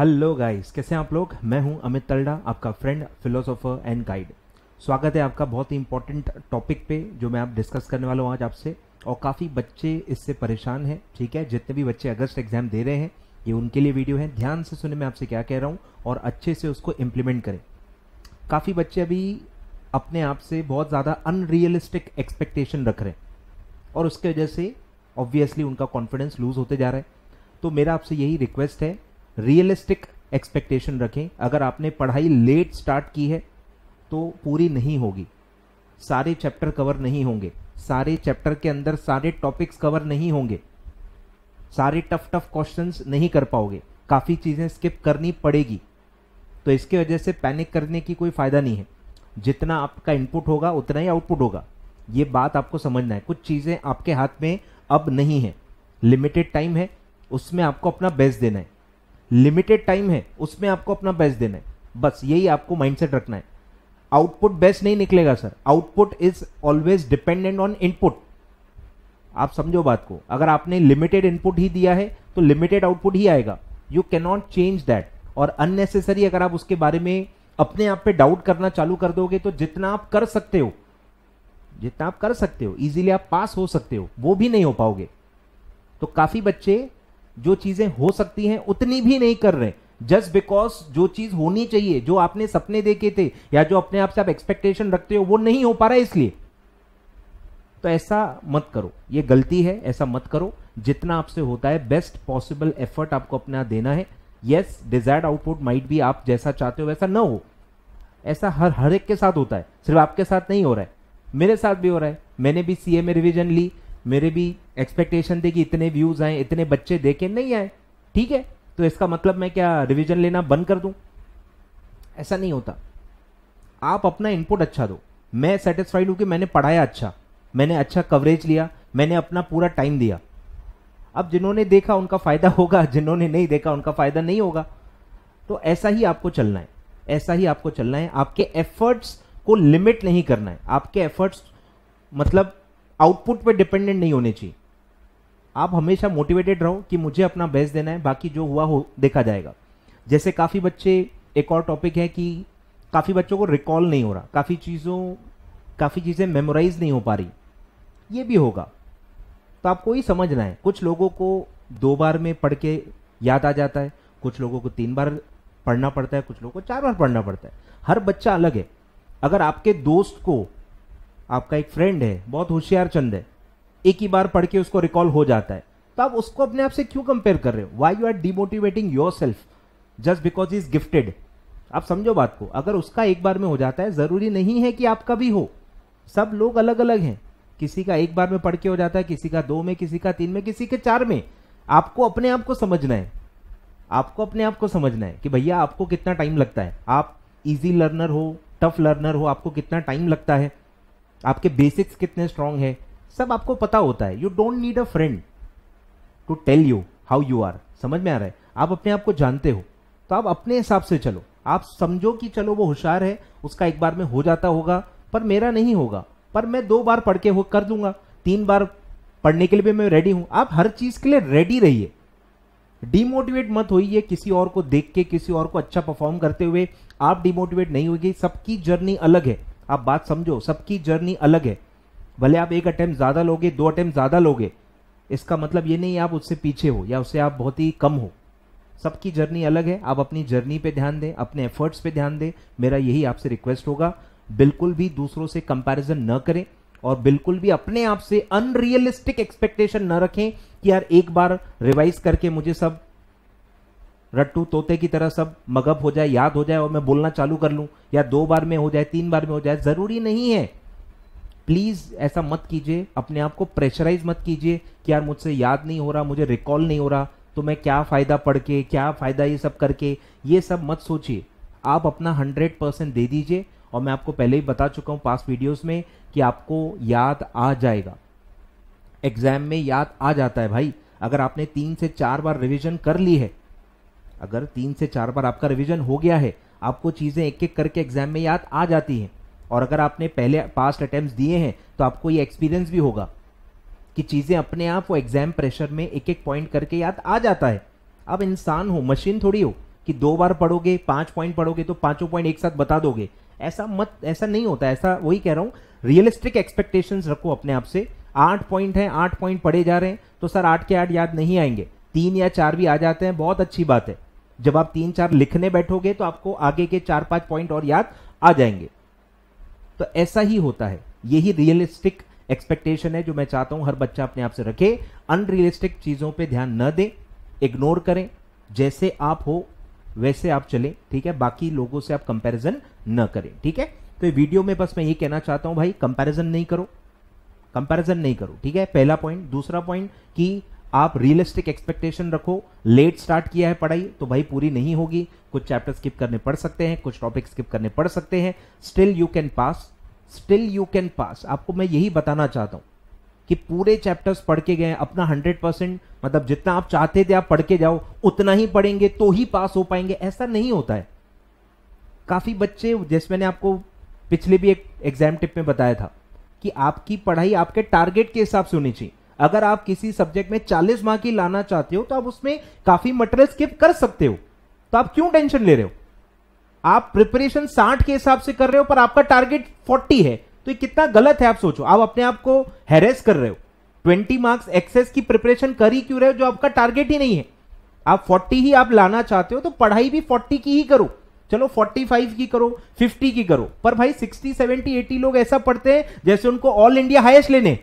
hello guys कैसे आप लोग मैं हूं अमित तलडा आपका फ्रेंड फिलोसोफर एंड गाइड स्वागत है आपका बहुत ही इंपॉर्टेंट टॉपिक पे जो मैं आप डिस्कस करने वाला हूं आज आपसे और काफ़ी बच्चे इससे परेशान हैं ठीक है जितने भी बच्चे अगस्त एग्जाम दे रहे हैं ये उनके लिए वीडियो है ध्यान से सुने मैं आपसे क्या कह रहा हूँ और अच्छे से उसको इम्प्लीमेंट करें काफ़ी बच्चे अभी अपने आप से बहुत ज़्यादा अनरियलिस्टिक एक्सपेक्टेशन रख रहे हैं और उसके वजह से ऑब्वियसली उनका कॉन्फिडेंस लूज़ होते जा रहा है तो मेरा आपसे यही रिक्वेस्ट है रियलिस्टिक एक्सपेक्टेशन रखें अगर आपने पढ़ाई लेट स्टार्ट की है तो पूरी नहीं होगी सारे चैप्टर कवर नहीं होंगे सारे चैप्टर के अंदर सारे टॉपिक्स कवर नहीं होंगे सारे टफ टफ क्वेश्चंस नहीं कर पाओगे काफ़ी चीज़ें स्किप करनी पड़ेगी तो इसके वजह से पैनिक करने की कोई फ़ायदा नहीं है जितना आपका इनपुट होगा उतना ही आउटपुट होगा ये बात आपको समझना है कुछ चीज़ें आपके हाथ में अब नहीं है लिमिटेड टाइम है उसमें आपको अपना बेस्ट देना है लिमिटेड टाइम है उसमें आपको अपना बेस्ट देना है बस यही आपको माइंडसेट रखना है आउटपुट बेस्ट नहीं निकलेगा sir output is always dependent on input आप समझो बात को अगर आपने लिमिटेड इनपुट ही दिया है तो लिमिटेड आउटपुट ही आएगा यू कैनॉट चेंज दैट और अननेसेसरी अगर आप उसके बारे में अपने आप पे डाउट करना चालू कर दोगे तो जितना आप कर सकते हो जितना आप कर सकते हो इजीली आप पास हो सकते हो वो भी नहीं हो पाओगे तो काफी बच्चे जो चीजें हो सकती हैं उतनी भी नहीं कर रहे जस्ट बिकॉज जो चीज होनी चाहिए जो आपने सपने देखे थे या जो अपने आप से आप एक्सपेक्टेशन रखते हो वो नहीं हो पा रहा है इसलिए तो ऐसा मत करो ये गलती है ऐसा मत करो जितना आपसे होता है बेस्ट पॉसिबल एफर्ट आपको अपना देना है येस डिजायर्ड आउटपुट माइट भी आप जैसा चाहते हो वैसा ना हो ऐसा हर हर एक के साथ होता है सिर्फ आपके साथ नहीं हो रहा है मेरे साथ भी हो रहा है मैंने भी सीए में रिविजन ली मेरे भी एक्सपेक्टेशन थे कि इतने व्यूज़ आए इतने बच्चे देखे नहीं आए ठीक है तो इसका मतलब मैं क्या रिविज़न लेना बंद कर दूँ ऐसा नहीं होता आप अपना इनपुट अच्छा दो मैं सेटिस्फाइड हूँ कि मैंने पढ़ाया अच्छा मैंने अच्छा कवरेज लिया मैंने अपना पूरा टाइम दिया अब जिन्होंने देखा उनका फ़ायदा होगा जिन्होंने नहीं देखा उनका फ़ायदा नहीं होगा तो ऐसा ही आपको चलना है ऐसा ही आपको चलना है आपके एफर्ट्स को लिमिट नहीं करना है आपके एफर्ट्स मतलब आउटपुट पे डिपेंडेंट नहीं होने चाहिए आप हमेशा मोटिवेटेड रहो कि मुझे अपना बेस्ट देना है बाकी जो हुआ हो देखा जाएगा जैसे काफ़ी बच्चे एक और टॉपिक है कि काफ़ी बच्चों को रिकॉल नहीं हो रहा काफ़ी चीज़ों काफ़ी चीज़ें मेमोराइज नहीं हो पा रही ये भी होगा तो आपको ही समझना है कुछ लोगों को दो बार में पढ़ के याद आ जाता है कुछ लोगों को तीन बार पढ़ना पड़ता है कुछ लोगों को चार बार पढ़ना पड़ता है हर बच्चा अलग है अगर आपके दोस्त को आपका एक फ्रेंड है बहुत होशियार चंद है एक ही बार पढ़ के उसको रिकॉल हो जाता है तो आप उसको अपने आप से क्यों कंपेयर कर रहे हो why you are demotivating yourself just because is gifted आप समझो बात को अगर उसका एक बार में हो जाता है ज़रूरी नहीं है कि आपका भी हो सब लोग अलग अलग हैं किसी का एक बार में पढ़ के हो जाता है किसी का दो में किसी का तीन में किसी के चार में आपको अपने आप को समझना है आपको अपने आप को समझना है कि भैया आपको कितना टाइम लगता है आप इजी लर्नर हो टफ लर्नर हो आपको कितना टाइम लगता है आपके बेसिक्स कितने स्ट्रांग है सब आपको पता होता है you don't need a friend to tell you how you are समझ में आ रहा है आप अपने आप को जानते हो तो आप अपने हिसाब से चलो आप समझो कि चलो वो होशियार है उसका एक बार में हो जाता होगा पर मेरा नहीं होगा पर मैं दो बार पढ़ के वो कर दूंगा तीन बार पढ़ने के लिए भी मैं रेडी हूं आप हर चीज के लिए रेडी रहिए डिमोटिवेट मत होइए किसी और को देख के किसी और को अच्छा परफॉर्म करते हुए आप डिमोटिवेट नहीं होगी सबकी जर्नी अलग है आप बात समझो सबकी जर्नी अलग है भले आप एक अटैम्प्ट ज़्यादा लोगे दो अटैम्प्ट ज़्यादा लोगे इसका मतलब ये नहीं आप उससे पीछे हो या उससे आप बहुत ही कम हो सबकी जर्नी अलग है आप अपनी जर्नी पे ध्यान दें अपने एफर्ट्स पे ध्यान दें मेरा यही आपसे रिक्वेस्ट होगा बिल्कुल भी दूसरों से कंपैरिजन न करें और बिल्कुल भी अपने आप से अनरियलिस्टिक एक्सपेक्टेशन न रखें कि यार एक बार रिवाइज करके मुझे सब रट्टू तोते की तरह सब मगब हो जाए याद हो जाए और मैं बोलना चालू कर लूँ या दो बार में हो जाए तीन बार में हो जाए ज़रूरी नहीं है प्लीज़ ऐसा मत कीजिए अपने आप को प्रेशराइज मत कीजिए कि यार मुझसे याद नहीं हो रहा मुझे रिकॉल नहीं हो रहा तो मैं क्या फ़ायदा पढ़ के क्या फ़ायदा ये सब करके ये सब मत सोचिए आप अपना हंड्रेड परसेंट दे दीजिए और मैं आपको पहले ही बता चुका हूँ पास वीडियोस में कि आपको याद आ जाएगा एग्ज़ाम में याद आ जाता है भाई अगर आपने तीन से चार बार रिविज़न कर ली है अगर तीन से चार बार आपका रिविजन हो गया है आपको चीज़ें एक एक करके एग्जाम में याद आ जाती हैं और अगर आपने पहले पास्ट अटेम्प्ट दिए हैं तो आपको ये एक्सपीरियंस भी होगा कि चीज़ें अपने आप वो एग्जाम प्रेशर में एक एक पॉइंट करके याद आ जाता है अब इंसान हो मशीन थोड़ी हो कि दो बार पढ़ोगे पांच पॉइंट पढ़ोगे तो पाँचों पॉइंट एक साथ बता दोगे ऐसा मत ऐसा नहीं होता ऐसा वही कह रहा हूँ रियलिस्टिक एक्सपेक्टेशंस रखो अपने आप से आठ पॉइंट हैं आठ पॉइंट पढ़े जा रहे हैं तो सर आठ के आठ याद नहीं आएंगे तीन या चार भी आ जाते हैं बहुत अच्छी बात है जब आप तीन चार लिखने बैठोगे तो आपको आगे के चार पांच पॉइंट और याद आ जाएंगे तो ऐसा ही होता है यही रियलिस्टिक एक्सपेक्टेशन है जो मैं चाहता हूं हर बच्चा अपने आप से रखे अनरियलिस्टिक चीजों पे ध्यान न दें इग्नोर करें जैसे आप हो वैसे आप चलें ठीक है बाकी लोगों से आप कंपैरिजन न करें ठीक है तो ये वीडियो में बस मैं ये कहना चाहता हूं भाई कंपैरिजन नहीं करो कंपैरिजन नहीं करो ठीक है पहला पॉइंट दूसरा पॉइंट कि आप रियलिस्टिक एक्सपेक्टेशन रखो लेट स्टार्ट किया है पढ़ाई तो भाई पूरी नहीं होगी कुछ चैप्टर स्किप करने पड़ सकते हैं कुछ टॉपिक स्किप करने पड़ सकते हैं still you can pass still you can pass आपको मैं यही बताना चाहता हूं कि पूरे चैप्टर्स पढ़ के गए अपना हंड्रेड परसेंट मतलब जितना आप चाहते थे आप पढ़ के जाओ उतना ही पढ़ेंगे तो ही पास हो पाएंगे ऐसा नहीं होता है काफ़ी बच्चे जैसे मैंने आपको पिछले भी एक एग्जाम टिप में बताया था कि आपकी पढ़ाई आपके टारगेट के हिसाब से होनी चाहिए अगर आप किसी सब्जेक्ट में 40 मार्क ही लाना चाहते हो तो आप उसमें काफी मटेरियल स्किप कर सकते हो तो आप क्यों टेंशन ले रहे हो आप प्रिपरेशन 60 के हिसाब से कर रहे हो पर आपका टारगेट 40 है तो ये कितना गलत है आप सोचो आप अपने आप को हैरेस कर रहे हो 20 मार्क्स एक्सेस की प्रिपरेशन कर ही क्यों रहे हो जो आपका टारगेट ही नहीं है आप 40 ही आप लाना चाहते हो तो पढ़ाई भी 40 की ही करो चलो 45 की करो 50 की करो पर भाई 60 70 80 लोग ऐसा पढ़ते हैं जैसे उनको ऑल इंडिया हाईएस्ट लेने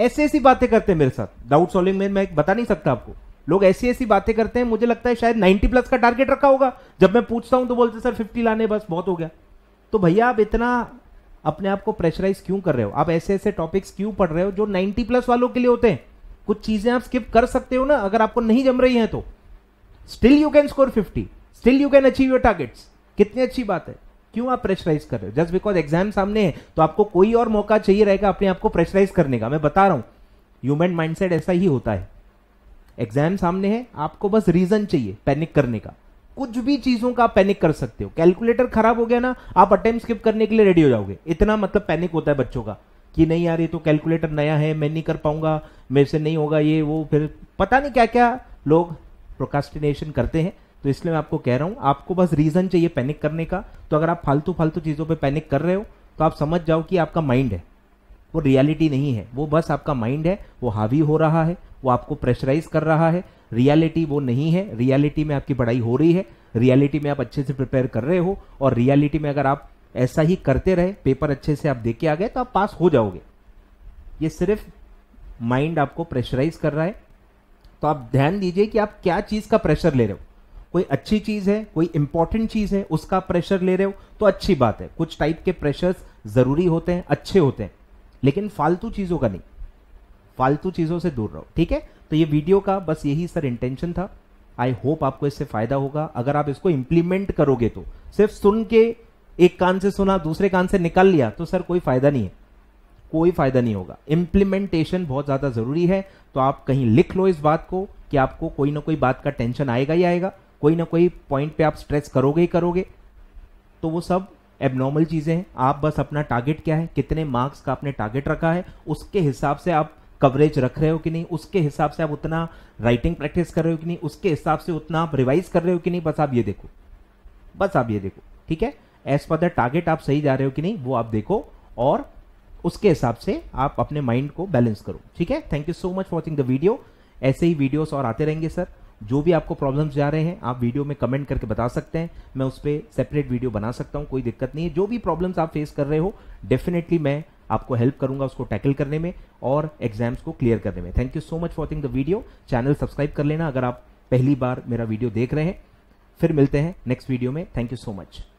ऐसी ऐसी बातें करते हैं मेरे साथ डाउट सॉल्विंग में मैं बता नहीं सकता आपको लोग ऐसी ऐसी बातें करते हैं मुझे लगता है शायद 90 प्लस का टारगेट रखा होगा जब मैं पूछता हूं तो बोलते सर 50 लाने बस बहुत हो गया तो भैया आप इतना अपने आप को प्रेशराइज क्यों कर रहे हो आप ऐसे ऐसे टॉपिक्स क्यों पढ़ रहे हो जो 90 प्लस वालों के लिए होते हैं कुछ चीजें आप स्किप कर सकते हो ना अगर आपको नहीं जम रही है तो still you can score fifty still you can achieve your targets कितनी अच्छी बात है क्यों आप प्रेशराइज कर रहे हो जस्ट बिकॉज एग्जाम सामने है तो आपको कोई और मौका चाहिए रहेगा अपने आप को प्रेशराइज करने का मैं बता रहा हूं ह्यूमन माइंडसेट ऐसा ही होता है एग्जाम सामने है आपको बस रीजन चाहिए पैनिक करने का कुछ भी चीजों का आप पैनिक कर सकते हो कैलकुलेटर खराब हो गया ना आप अटेम्प्ट स्किप करने के लिए रेडी हो जाओगे इतना मतलब पैनिक होता है बच्चों का कि नहीं यार ये तो कैलकुलेटर नया है मैं नहीं कर पाऊंगा मेरे से नहीं होगा ये वो फिर पता नहीं क्या क्या लोग प्रोकास्टिनेशन करते हैं तो इसलिए मैं आपको कह रहा हूँ आपको बस रीज़न चाहिए पैनिक करने का तो अगर आप फालतू फालतू चीज़ों पर पैनिक कर रहे हो तो आप समझ जाओ कि आपका माइंड है वो रियलिटी नहीं है वो बस आपका माइंड है वो हावी हो रहा है वो आपको प्रेशराइज कर रहा है रियलिटी वो नहीं है रियलिटी में आपकी पढ़ाई हो रही है रियलिटी में आप अच्छे से प्रिपेयर कर रहे हो और रियलिटी में अगर आप ऐसा ही करते रहे पेपर अच्छे से आप दे के आ गए तो आप पास हो जाओगे ये सिर्फ माइंड आपको प्रेशराइज कर रहा है तो आप ध्यान दीजिए कि आप क्या चीज़ का प्रेशर ले रहे हो कोई अच्छी चीज़ है कोई इंपॉर्टेंट चीज़ है उसका प्रेशर ले रहे हो तो अच्छी बात है कुछ टाइप के प्रेशर्स ज़रूरी होते हैं अच्छे होते हैं लेकिन फालतू चीज़ों का नहीं फालतू चीज़ों से दूर रहो ठीक है तो ये वीडियो का बस यही सर इंटेंशन था आई होप आपको इससे फ़ायदा होगा अगर आप इसको इंप्लीमेंट करोगे तो सिर्फ सुन के एक कान से सुना दूसरे कान से निकाल लिया तो सर कोई फ़ायदा नहीं है कोई फ़ायदा नहीं होगा इंप्लीमेंटेशन बहुत ज़्यादा ज़रूरी है तो आप कहीं लिख लो इस बात को कि आपको कोई ना कोई बात का टेंशन आएगा ही आएगा कोई ना कोई पॉइंट पे आप स्ट्रेस करोगे ही करोगे तो वो सब एबनॉर्मल चीज़ें हैं आप बस अपना टारगेट क्या है कितने मार्क्स का आपने टारगेट रखा है उसके हिसाब से आप कवरेज रख रहे हो कि नहीं उसके हिसाब से आप उतना राइटिंग प्रैक्टिस कर रहे हो कि नहीं उसके हिसाब से उतना आप रिवाइज कर रहे हो कि नहीं बस आप ये देखो बस आप ये देखो ठीक है एज पर द टारगेट आप सही जा रहे हो कि नहीं वो आप देखो और उसके हिसाब से आप अपने माइंड को बैलेंस करो ठीक है thank you so much watching the video ऐसे ही वीडियोस और आते रहेंगे सर जो भी आपको प्रॉब्लम्स जा रहे हैं आप वीडियो में कमेंट करके बता सकते हैं मैं उस पर सेपरेट वीडियो बना सकता हूं कोई दिक्कत नहीं है जो भी प्रॉब्लम्स आप फेस कर रहे हो डेफिनेटली मैं आपको हेल्प करूंगा उसको टैकल करने में और एग्जाम्स को क्लियर करने में thank you so much watching the video channel subscribe कर लेना अगर आप पहली बार मेरा वीडियो देख रहे हैं फिर मिलते हैं नेक्स्ट वीडियो में थैंक यू सो मच